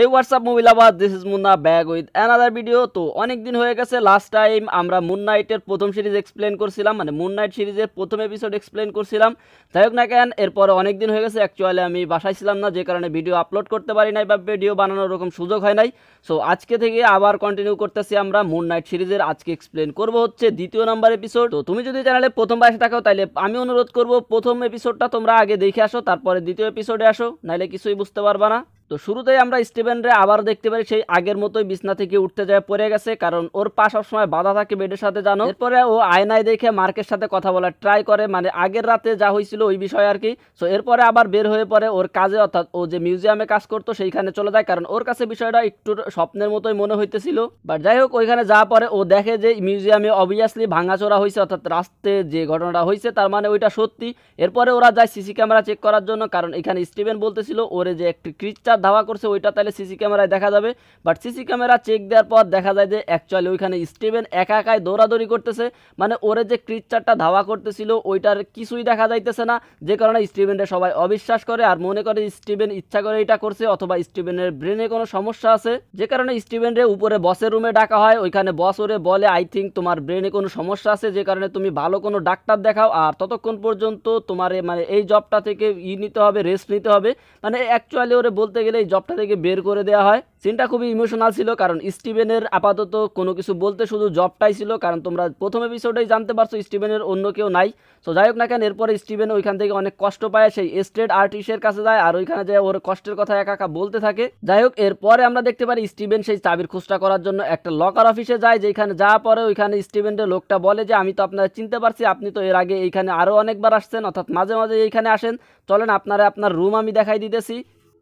এই হোয়াটসঅ্যাপ মুভিলাবাদ this is Munna back with another video তো অনেক দিন হয়ে গেছে লাস্ট টাইম আমরা মুন নাইটের প্রথম সিরিজ এক্সপ্লেন করছিলাম মানে মুন নাইট সিরিজের প্রথম এপিসোড এক্সপ্লেন করছিলাম যাই হোক না কেন এরপরে অনেক দিন হয়ে গেছে অ্যাকচুয়ালি আমি বাসায় ছিলাম না যে কারণে ভিডিও আপলোড করতে পারি নাই বা ভিডিও বানানোর রকম সুযোগ হয় নাই সো আজকে থেকে আবার কন্টিনিউ করতেছি আমরা মুন নাইট সিরিজের আজকে এক্সপ্লেন করব হচ্ছে দ্বিতীয় নাম্বার এপিসোড তো তুমি যদি চ্যানেলে প্রথম বাসে থাকো তাহলে আমি অনুরোধ করব প্রথম এপিসোডটা তোমরা আগে দেখে আসো তারপরে দ্বিতীয় এপিসোডে আসো নাহলে কিছুই বুঝতে পারবা না তো শুরুতেই আমরা স্টিভেনরে আবার দেখতে পারি সেই আগের মতোই বিছনা থেকে উঠতে যায় পড়ে গেছে কারণ ওর পা সবসময় বাধা থাকে বেডের সাথে জানো এরপরে ও আয়নায় দেখে মার্কের সাথে কথা বলার ট্রাই করে মানে আগের রাতে যা হয়েছিল ওই বিষয়ে আর কি সো এরপরে আবার বের হয়ে পড়ে ওর কাজে অর্থাৎ ও যে মিউজিয়ামে কাজ করতো সেইখানে চলে যায় কারণ ওর কাছে বিষয়টা একটু স্বপ্নের মতোই মনে হইতেছিল বাট যাই হোক ওইখানে যাওয়া পরে ও দেখে যে মিউজিয়ামে অবভিয়াসলি ভাঙাচোরা হয়েছে অর্থাৎ রাস্তে যে ঘটনাটা হয়েছে তার মানে ওইটা সত্যি এরপরে ওরা যায় সিসি ক্যামেরা চেক করার জন্য কারণ এখানে স্টিভেন বলতেছিল ওরে যে একটি ক্রিচার ধাওয়া করছে ওইটা তাহলে সিসি ক্যামেরায় দেখা যাবে বাট সিসি ক্যামেরা চেক দেওয়ার পর দেখা যায় যে অ্যাকচুয়ালি ওইখানে স্টিভেন একা একাই দৌড়াদৌড়ি করতেছে মানে ওরে যে ক্রিচারটা ধাওয়া করতেছিল ওইটার কিছুই দেখা যাইতেছে না যে কারণে স্টিভেনরে সবাই অবিশ্বাস করে আর মনে করে স্টিভেন ইচ্ছা করে এটা করছে অথবা স্টিভেনের ব্রেনে কোনো সমস্যা আছে যে কারণে স্টিভেনরে উপরে বসের রুমে ডাকা হয় ওইখানে বস ওরে বলে আই থিঙ্ক তোমার ব্রেনে কোনো সমস্যা আছে যে কারণে তুমি ভালো কোনো ডাক্তার দেখাও আর ততক্ষণ পর্যন্ত তোমার মানে এই জবটা থেকে ই নিতে হবে রেস্ট নিতে হবে মানে অ্যাকচুয়ালি ওরে বলতে গেলে এই জবটা থেকে বের করে দেওয়া হয় সিনটা খুবই ইমোশনাল ছিল কারণ স্টিভেনের আপাতত কোনো কিছু বলতে শুধু জবটাই ছিল কারণ তোমরা প্রথম এপিসোডেই জানতে পারছো স্টিভেনের অন্য কেউ নাই সো যাই হোক না কেন এরপরে স্টিভেন ওইখান থেকে অনেক কষ্ট পায় সেই এস্টেট আর্টিস্টের কাছে যায় আর ওইখানে যায় ওর কষ্টের কথা একা একা বলতে থাকে যাই হোক এরপরে আমরা দেখতে পারি স্টিভেন সেই চাবির খুচরা করার জন্য একটা লকার অফিসে যায় যেখানে যা পরে ওইখানে স্টিভেনের লোকটা বলে যে আমি তো আপনারা চিনতে পারছি আপনি তো এর আগে এইখানে আরও অনেকবার আসছেন অর্থাৎ মাঝে মাঝে এইখানে আসেন চলেন আপনারা আপনার রুম আমি দেখাই দিতেছি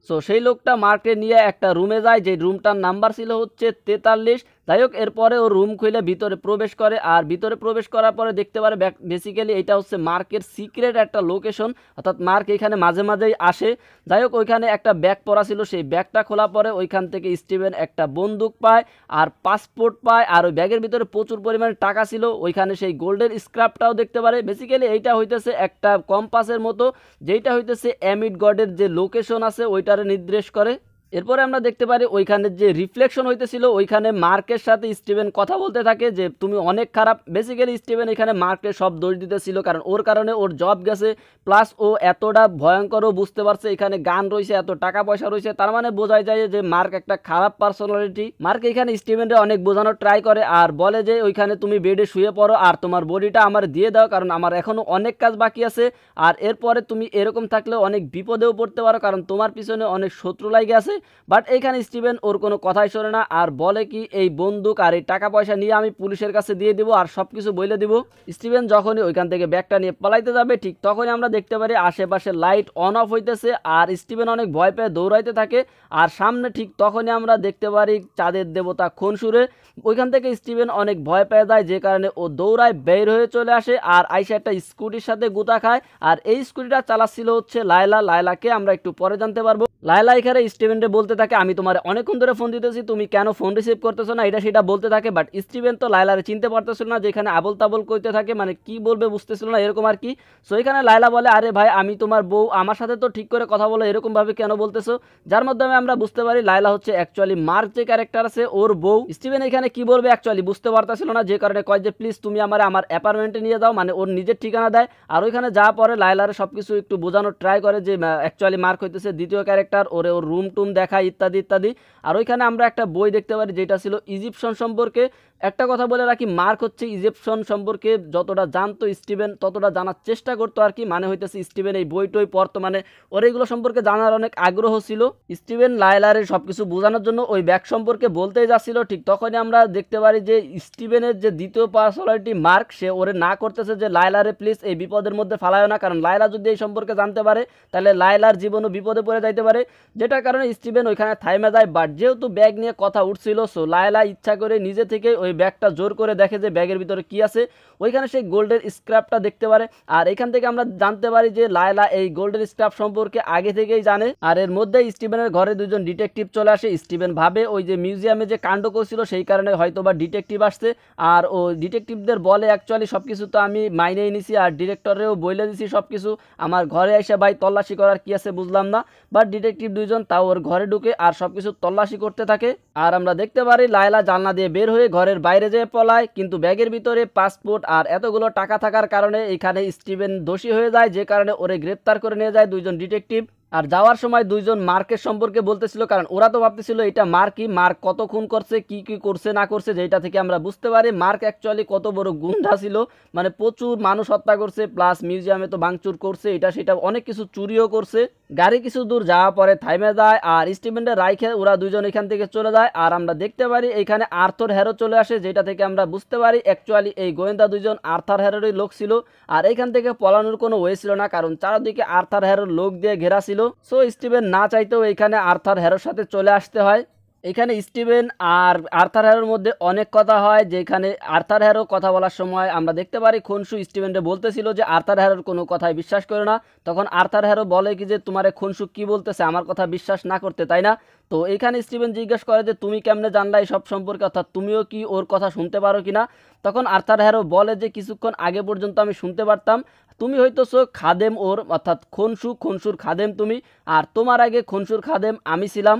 সো সেই লোকটা মার্কে নিয়ে একটা রুমে যায় যে রুমটার নাম্বার ছিল হচ্ছে তেতাল্লিশ যাই হোক এরপরে ও রুম খুলে ভিতরে প্রবেশ করে আর ভিতরে প্রবেশ করার পরে দেখতে পারে বেসিক্যালি এটা হচ্ছে মার্কের সিক্রেট একটা লোকেশন অর্থাৎ মার্ক এখানে মাঝে মাঝেই আসে যাই হোক ওইখানে একটা ব্যাগ পরা ছিল সেই ব্যাগটা খোলা পরে ওইখান থেকে স্টিভেন একটা বন্দুক পায় আর পাসপোর্ট পায় আর ওই ব্যাগের ভিতরে প্রচুর পরিমাণে টাকা ছিল ওইখানে সেই গোল্ডের স্ক্রাপটাও দেখতে পারে বেসিক্যালি এইটা হইতেছে একটা কম্পাসের মতো যেইটা হইতেছে অ্যামিড গডের যে লোকেশন আছে ওইটারে নির্দেশ করে এরপরে আমরা দেখতে পারি ওইখানে যে রিফ্লেকশন হইতেছিল ওইখানে মার্কের সাথে স্টিভেন কথা বলতে থাকে যে তুমি অনেক খারাপ বেসিক্যালি স্টিভেন এখানে মার্কের সব দোষ দিতেছিল কারণ ওর কারণে ওর জব গেছে প্লাস ও এতটা ভয়ঙ্করও বুঝতে পারছে এখানে গান রয়েছে এত টাকা পয়সা রয়েছে তার মানে বোঝাই যায় যে মার্ক একটা খারাপ পার্সোনালিটি মার্ক এখানে স্টিভেনরে অনেক বোঝানোর ট্রাই করে আর বলে যে ওইখানে তুমি বেডে শুয়ে পড়ো আর তোমার বডিটা আমার দিয়ে দাও কারণ আমার এখনও অনেক কাজ বাকি আছে আর এরপরে তুমি এরকম থাকলে অনেক বিপদেও পড়তে পারো কারণ তোমার পিছনে অনেক শত্রু লাগে আছে বাট এখানে স্টিভেন ওর কোনো কথাই শোনে না আর বলে কি এই বন্দুক আর এই টাকা পয়সা নিয়ে আমি পুলিশের কাছে দিয়ে দিব আর সব কিছু বলে দিব স্টিভেন যখনই ওইখান থেকে ব্যাগটা নিয়ে পালাইতে যাবে ঠিক তখনই আমরা দেখতে পারি আশেপাশে লাইট অন অফ হইতেছে আর স্টিভেন অনেক ভয় পেয়ে দৌড়াইতে থাকে আর সামনে ঠিক তখনই আমরা দেখতে পারি চাঁদের দেবতা খুনসুরে ওইখান থেকে স্টিভেন অনেক ভয় পেয়ে যায় যে কারণে ও দৌড়ায় বের হয়ে চলে আসে আর আইসা একটা স্কুটির সাথে গুতা খায় আর এই স্কুটিটা চালাচ্ছিল হচ্ছে লাইলা লাইলাকে আমরা একটু পরে জানতে পারবো লাইলা এখানে স্টিভেন ছেলে বলতে থাকে আমি তোমার অনেকক্ষণ ধরে ফোন দিতেছি তুমি কেন ফোন রিসিভ করতেছো না এটা সেটা বলতে থাকে বাট স্টিভেন তো লাইলারে চিনতে পারতেছিল না যেখানে আবল তাবল করতে থাকে মানে কি বলবে বুঝতেছিল না এরকম আর কি সো এখানে লাইলা বলে আরে ভাই আমি তোমার বউ আমার সাথে তো ঠিক করে কথা বলো এরকমভাবে কেন বলতেছো যার মাধ্যমে আমরা বুঝতে পারি লাইলা হচ্ছে অ্যাকচুয়ালি মার্ক যে ক্যারেক্টার আছে ওর বউ স্টিভেন এখানে কি বলবে অ্যাকচুয়ালি বুঝতে পারতেছিল না যে কারণে কয় যে প্লিজ তুমি আমার আমার অ্যাপার্টমেন্টে নিয়ে যাও মানে ওর নিজের ঠিকানা দেয় আর ওইখানে যা পরে লাইলার সব কিছু একটু বোঝানোর ট্রাই করে যে অ্যাকচুয়ালি মার্ক হইতেছে দ্বিতীয় ক্যারেক্টার ওরে ওর রুম টুম দেখায় ইত্যাদি ইত্যাদি আর ওইখানে আমরা একটা বই দেখতে পারি যেটা ছিল ইজিপশন সম্পর্কে একটা কথা বলে রাখি মার্ক হচ্ছে ইজিপশন সম্পর্কে যতটা জানতো স্টিভেন ততটা জানার চেষ্টা করতো আর কি মানে হইতেছে স্টিভেন এই বইটই পড়তো মানে ওর এইগুলো সম্পর্কে জানার অনেক আগ্রহ ছিল স্টিভেন লায়লারের সব কিছু বোঝানোর জন্য ওই ব্যাগ সম্পর্কে বলতেই যাচ্ছিল ঠিক তখনই আমরা দেখতে পারি যে স্টিভেনের যে দ্বিতীয় পার্সোনালিটি মার্ক সে ওরে না করতেছে যে লায়লারে প্লিজ এই বিপদের মধ্যে ফালায় না কারণ লায়লা যদি এই সম্পর্কে জানতে পারে তাহলে লায়লার জীবনও বিপদে পড়ে যাইতে পারে যেটার কারণে স্টিভেন ওইখানে থাইমে যায় বাট যেহেতু ব্যাগ নিয়ে কথা উঠছিল সো লায়লা ইচ্ছা করে নিজে থেকে ওই ব্যাগটা জোর করে দেখে যে ব্যাগের ভিতরে কি আছে ওইখানে সেই গোল্ডের স্ক্র্যাপটা দেখতে পারে আর এখান থেকে আমরা জানতে পারি যে লায়লা এই গোল্ডের স্ক্র্যাপ সম্পর্কে আগে থেকেই জানে আর এর মধ্যে স্টিভেনের ঘরে দুজন ডিটেকটিভ চলে আসে স্টিভেন ভাবে ওই যে মিউজিয়ামে যে কাণ্ড করছিল সেই কারণে হয়তো বা ডিটেকটিভ আসছে আর ও ডিটেকটিভদের বলে অ্যাকচুয়ালি সব কিছু তো আমি মাইনে নিছি আর ডিরেক্টরেও বলে দিছি সব কিছু আমার ঘরে এসে ভাই তল্লাশি করার কি আছে বুঝলাম না বাট ডিটেকটিভ দুজন তাও ওর ঘরে ঢুকে আর সব কিছু তল্লাশি করতে থাকে আর আমরা দেখতে পারি লায়লা জানলা দিয়ে বের হয়ে ঘরে দেশের বাইরে যেয়ে পলায় কিন্তু ব্যাগের ভিতরে পাসপোর্ট আর এতগুলো টাকা থাকার কারণে এখানে স্টিভেন দোষী হয়ে যায় যে কারণে ওরে গ্রেপ্তার করে নিয়ে যায় দুইজন ডিটেকটিভ আর যাওয়ার সময় দুইজন মার্কের সম্পর্কে বলতেছিল কারণ ওরা তো ভাবতেছিল এটা মার মার্ক কত খুন করছে কি কি করছে না করছে যেটা থেকে আমরা বুঝতে পারি মার্ক অ্যাকচুয়ালি কত বড় গুন্ডা ছিল মানে প্রচুর মানুষ হত্যা করছে প্লাস মিউজিয়ামে তো ভাঙচুর করছে এটা সেটা অনেক কিছু চুরিও করছে গাড়ি কিছু দূর যাওয়া পরে থাইমে যায় আর স্টিভেন্ডে রাইখে ওরা দুজন এখান থেকে চলে যায় আর আমরা দেখতে পারি এখানে আর্থর হ্যারো চলে আসে যেটা থেকে আমরা বুঝতে পারি অ্যাকচুয়ালি এই গোয়েন্দা দুজন আর্থার হ্যারোরই লোক ছিল আর এখান থেকে পলানোর কোনো ওয়ে ছিল না কারণ চারদিকে আর্থার হ্যারোর লোক দিয়ে ঘেরা ছিল ছিল সো স্টিভেন না চাইতেও এখানে আর্থার হ্যারোর সাথে চলে আসতে হয় এখানে স্টিভেন আর আর্থার হ্যারোর মধ্যে অনেক কথা হয় যেখানে আর্থার হ্যারো কথা বলার সময় আমরা দেখতে পারি খুনসু স্টিভেনরে বলতেছিল যে আর্থার হ্যারোর কোনো কথায় বিশ্বাস করে না তখন আর্থার হ্যারো বলে কি যে তোমার খনসু কি বলতেছে আমার কথা বিশ্বাস না করতে তাই না তো এখানে স্টিভেন জিজ্ঞেস করে যে তুমি কেমনে জানলা এই সব সম্পর্কে অর্থাৎ তুমিও কি ওর কথা শুনতে পারো কি না তখন আর্থার হ্যারো বলে যে কিছুক্ষণ আগে পর্যন্ত আমি শুনতে পারতাম তুমি হয়তো সো খাদেম ওর অর্থাৎ খনসু খনসুর খাদেম তুমি আর তোমার আগে খনসুর খাদেম আমি ছিলাম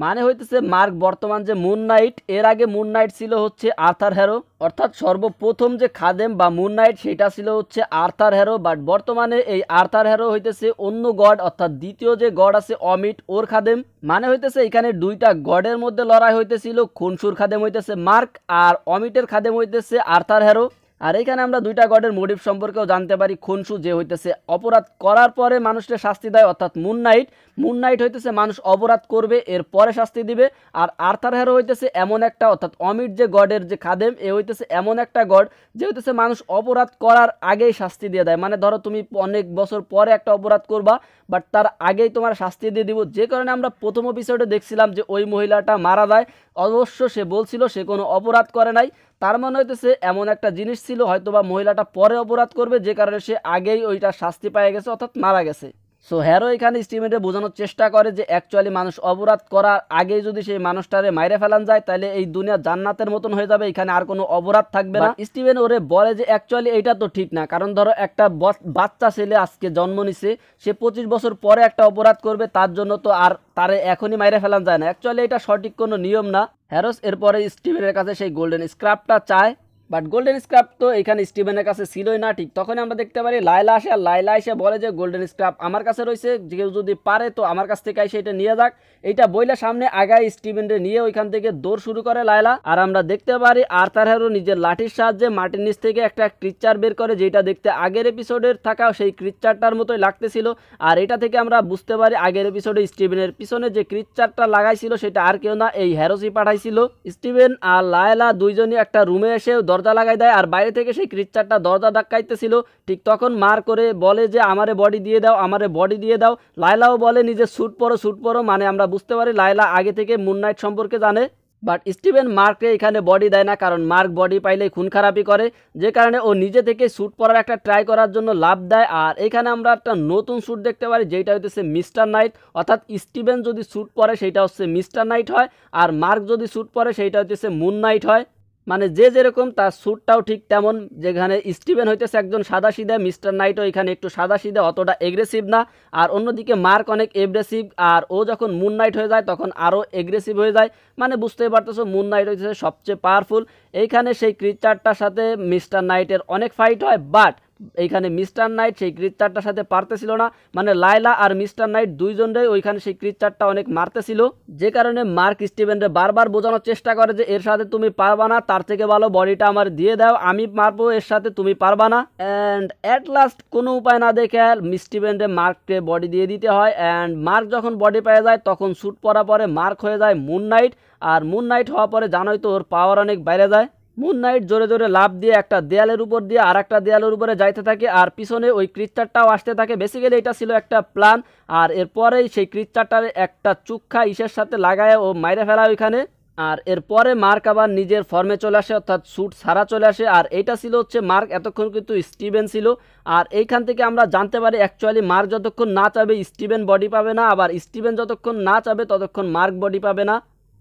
মানে হইতেছে মার্ক বর্তমান যে মুন নাইট এর আগে মুন নাইট ছিল হচ্ছে আর্থার হ্যারো অর্থাৎ সর্বপ্রথম যে খাদেম বা মুন নাইট সেটা ছিল হচ্ছে আর্থার হ্যারো বাট বর্তমানে এই আর্থার হ্যারো হইতেছে অন্য গড অর্থাৎ দ্বিতীয় যে গড আছে অমিট ওর খাদেম মানে হইতেছে এখানে দুইটা গডের মধ্যে লড়াই হইতেছিল খুনসুর খাদেম হইতেছে মার্ক আর অমিটের খাদেম হইতেছে আর্থার হ্যারো আর এখানে আমরা দুইটা গডের মোটিভ সম্পর্কেও জানতে পারি খুনসু যে হইতেছে অপরাধ করার পরে মানুষকে শাস্তি দেয় অর্থাৎ মুন নাইট মুন নাইট হইতেছে মানুষ অপরাধ করবে এর পরে শাস্তি দিবে আর আর্থার হ্যারো হইতেছে এমন একটা অর্থাৎ অমিট যে গডের যে খাদেম এ হইতেছে এমন একটা গড যে হইতেছে মানুষ অপরাধ করার আগেই শাস্তি দিয়ে দেয় মানে ধরো তুমি অনেক বছর পরে একটা অপরাধ করবা বাট তার আগেই তোমার শাস্তি দিয়ে দিব যে কারণে আমরা প্রথম এপিসোডে দেখছিলাম যে ওই মহিলাটা মারা যায় অবশ্য সে বলছিল সে কোনো অপরাধ করে নাই তার মানে হইতেছে এমন একটা জিনিস ছিল হয়তোবা মহিলাটা পরে অপরাধ করবে যে কারণে সে আগেই ওইটা শাস্তি পায়ে গেছে অর্থাৎ মারা গেছে সো হ্যারো এখানে স্টিমেটে বোঝানোর চেষ্টা করে যে অ্যাকচুয়ালি মানুষ অপরাধ করার আগে যদি সেই মানুষটারে মাইরে ফেলান যায় তাহলে এই দুনিয়া জান্নাতের মতন হয়ে যাবে এখানে আর কোনো অপরাধ থাকবে না স্টিভেন ওরে বলে যে অ্যাকচুয়ালি এটা তো ঠিক না কারণ ধরো একটা বাচ্চা ছেলে আজকে জন্ম নিছে সে পঁচিশ বছর পরে একটা অপরাধ করবে তার জন্য তো আর তারে এখনই মাইরে ফেলান যায় না অ্যাকচুয়ালি এটা সঠিক কোনো নিয়ম না হ্যারোস এরপরে স্টিভেনের কাছে সেই গোল্ডেন স্ক্রাপটা চায় বাট গোল্ডেন স্ক্রাপ তো এখানে স্টিভেনের কাছে ছিলই না ঠিক তখন আমরা দেখতে পারি লাইলা আসে আর লাইলা এসে বলে যে গোল্ডেন স্ক্রাপ আমার কাছে রয়েছে কেউ যদি পারে তো আমার কাছ থেকে এসে এটা নিয়ে যাক এটা বইলা সামনে আগায় স্টিভেনরে নিয়ে ওইখান থেকে দৌড় শুরু করে লাইলা আর আমরা দেখতে পারি আর তার হেরো নিজের লাঠির সাহায্যে মাটির নিচ থেকে একটা ক্রিচার বের করে যেটা দেখতে আগের এপিসোডের থাকা সেই ক্রিচারটার মতোই লাগতেছিল আর এটা থেকে আমরা বুঝতে পারি আগের এপিসোডে স্টিভেনের পিছনে যে ক্রিচারটা লাগাইছিল সেটা আর কেউ না এই হ্যারোসি পাঠাইছিল স্টিভেন আর লায়লা দুইজনই একটা রুমে এসে দর দরজা লাগাই দেয় আর বাইরে থেকে সেই ক্রিচারটা দরজা ধাক্কাইতেছিল ঠিক তখন মার করে বলে যে আমারে বডি দিয়ে দাও আমারে বডি দিয়ে দাও লাইলাও বলে নিজে শ্যুট পরো শ্যুট পরো মানে আমরা বুঝতে পারি লাইলা আগে থেকে মুন নাইট সম্পর্কে জানে বাট স্টিভেন মার্ককে এখানে বডি দেয় না কারণ মার্ক বডি পাইলেই খুন খারাপি করে যে কারণে ও নিজে থেকে শ্যুট পরার একটা ট্রাই করার জন্য লাভ দেয় আর এখানে আমরা একটা নতুন শ্যুট দেখতে পারি যেটা হইতেছে মিস্টার নাইট অর্থাৎ স্টিভেন যদি শ্যুট পরে সেটা হচ্ছে মিস্টার নাইট হয় আর মার্ক যদি শ্যুট পরে সেটা হইতেছে মুন নাইট হয় মানে যে যেরকম তার স্যুটটাও ঠিক তেমন যেখানে স্টিভেন হইতেছে একজন সাদা সিদা মিস্টার নাইটও এখানে একটু সাদা সিদা অতটা এগ্রেসিভ না আর অন্যদিকে মার্ক অনেক এগ্রেসিভ আর ও যখন মুন নাইট হয়ে যায় তখন আরও এগ্রেসিভ হয়ে যায় মানে বুঝতেই পারতেছো মুন নাইট হইতেছে সবচেয়ে পাওয়ারফুল এইখানে সেই ক্রিচারটার সাথে মিস্টার নাইটের অনেক ফাইট হয় বাট এইখানে মিস্টার নাইট সেই কৃত্তারটার সাথে পারতেছিল না মানে লায়লা আর মিস্টার নাইট দুইজনরাই ওইখানে সেই কৃত্তারটা অনেক মারতেছিল যে কারণে মার্ক স্টিভেনরে বারবার বোঝানোর চেষ্টা করে যে এর সাথে তুমি পারবা না তার থেকে ভালো বডিটা আমার দিয়ে দাও আমি মারবো এর সাথে তুমি পারবা না অ্যান্ড অ্যাট লাস্ট কোনো উপায় না দেখে স্টিভেনরে মার্ককে বডি দিয়ে দিতে হয় অ্যান্ড মার্ক যখন বডি পেয়ে যায় তখন শ্যুট পরা পরে মার্ক হয়ে যায় মুন নাইট আর মুন নাইট হওয়ার পরে জানোই তো ওর পাওয়ার অনেক বাইরে যায় মুন নাইট জোরে জোরে লাভ দিয়ে একটা দেয়ালের উপর দিয়ে আর একটা দেয়ালের উপরে যাইতে থাকে আর পিছনে ওই ক্রিস্টারটাও আসতে থাকে বেসিক্যালি এটা ছিল একটা প্ল্যান আর এরপরেই সেই ক্রিস্টারটার একটা চুক্ষা ইসের সাথে লাগায় ও মাইরে ফেলা ওইখানে আর এরপরে মার্ক আবার নিজের ফর্মে চলে আসে অর্থাৎ শ্যুট সারা চলে আসে আর এইটা ছিল হচ্ছে মার্ক এতক্ষণ কিন্তু স্টিভেন ছিল আর এইখান থেকে আমরা জানতে পারি অ্যাকচুয়ালি মার্ক যতক্ষণ না চাবে স্টিভেন বডি পাবে না আবার স্টিভেন যতক্ষণ না চাবে ততক্ষণ মার্ক বডি পাবে না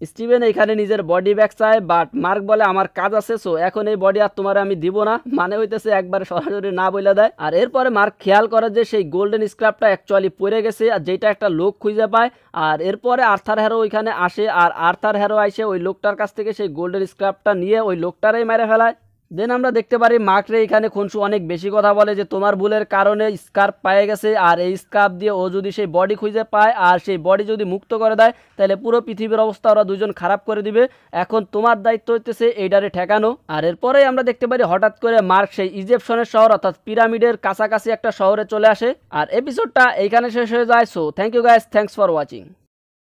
স্টিভেন এখানে নিজের বডি ব্যাগ চায় বাট মার্ক বলে আমার কাজ আছে সো এখন এই বডি আর তোমার আমি দিব না মানে হইতেছে একবার সরাসরি না বলে দেয় আর এরপরে মার্ক খেয়াল করে যে সেই গোল্ডেন স্ক্রাপটা অ্যাকচুয়ালি পড়ে গেছে আর যেটা একটা লোক খুঁজে পায় আর এরপরে আর্থার হ্যারো ওইখানে আসে আর আর্থার হ্যারো আসে ওই লোকটার কাছ থেকে সেই গোল্ডেন স্ক্রাপটা নিয়ে ওই লোকটারাই মেরে ফেলায় দেন আমরা দেখতে পারি মাকরে এখানে খুনসু অনেক বেশি কথা বলে যে তোমার ভুলের কারণে স্কার্প পায়ে গেছে আর এই স্কার্প দিয়ে ও যদি সেই বডি খুঁজে পায় আর সেই বডি যদি মুক্ত করে দেয় তাহলে পুরো পৃথিবীর অবস্থা ওরা দুজন খারাপ করে দিবে এখন তোমার দায়িত্ব হইতেছে এইটারে ঠেকানো আর এরপরেই আমরা দেখতে পারি হঠাৎ করে মার্ক সেই ইজিপশনের শহর অর্থাৎ পিরামিডের কাছাকাছি একটা শহরে চলে আসে আর এপিসোডটা এইখানে শেষ হয়ে যায় so thank you guys thanks for watching